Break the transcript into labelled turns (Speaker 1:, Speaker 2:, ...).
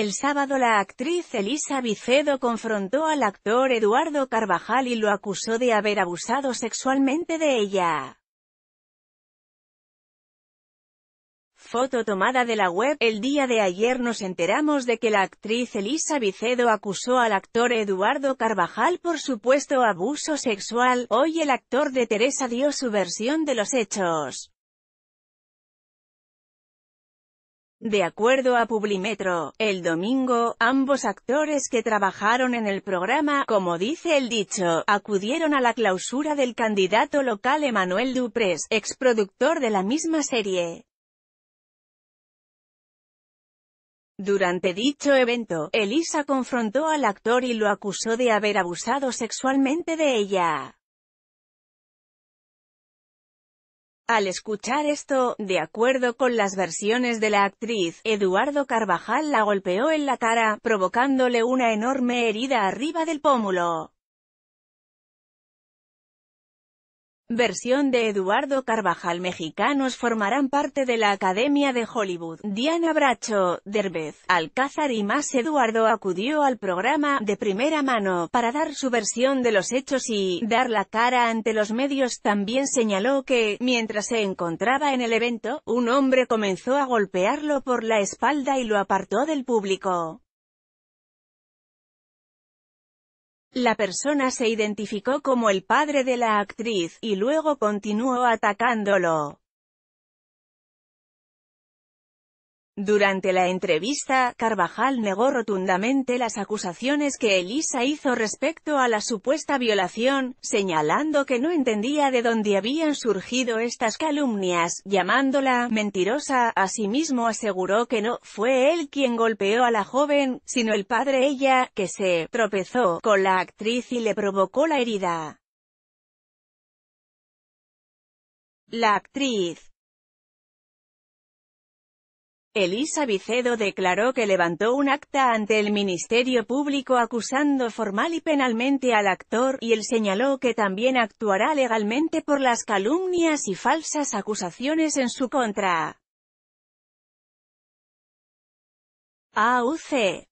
Speaker 1: El sábado la actriz Elisa Vicedo confrontó al actor Eduardo Carvajal y lo acusó de haber abusado sexualmente de ella. Foto tomada de la web El día de ayer nos enteramos de que la actriz Elisa Vicedo acusó al actor Eduardo Carvajal por supuesto abuso sexual, hoy el actor de Teresa dio su versión de los hechos. De acuerdo a Publimetro, el domingo, ambos actores que trabajaron en el programa, como dice el dicho, acudieron a la clausura del candidato local Emanuel Duprés, exproductor de la misma serie. Durante dicho evento, Elisa confrontó al actor y lo acusó de haber abusado sexualmente de ella. Al escuchar esto, de acuerdo con las versiones de la actriz, Eduardo Carvajal la golpeó en la cara, provocándole una enorme herida arriba del pómulo. Versión de Eduardo Carvajal Mexicanos formarán parte de la Academia de Hollywood. Diana Bracho, Derbez, Alcázar y más Eduardo acudió al programa, de primera mano, para dar su versión de los hechos y, dar la cara ante los medios. También señaló que, mientras se encontraba en el evento, un hombre comenzó a golpearlo por la espalda y lo apartó del público. La persona se identificó como el padre de la actriz, y luego continuó atacándolo. Durante la entrevista, Carvajal negó rotundamente las acusaciones que Elisa hizo respecto a la supuesta violación, señalando que no entendía de dónde habían surgido estas calumnias, llamándola «mentirosa». Asimismo aseguró que no fue él quien golpeó a la joven, sino el padre ella, que se «tropezó» con la actriz y le provocó la herida. La actriz Elisa Vicedo declaró que levantó un acta ante el Ministerio Público acusando formal y penalmente al actor, y él señaló que también actuará legalmente por las calumnias y falsas acusaciones en su contra. AUC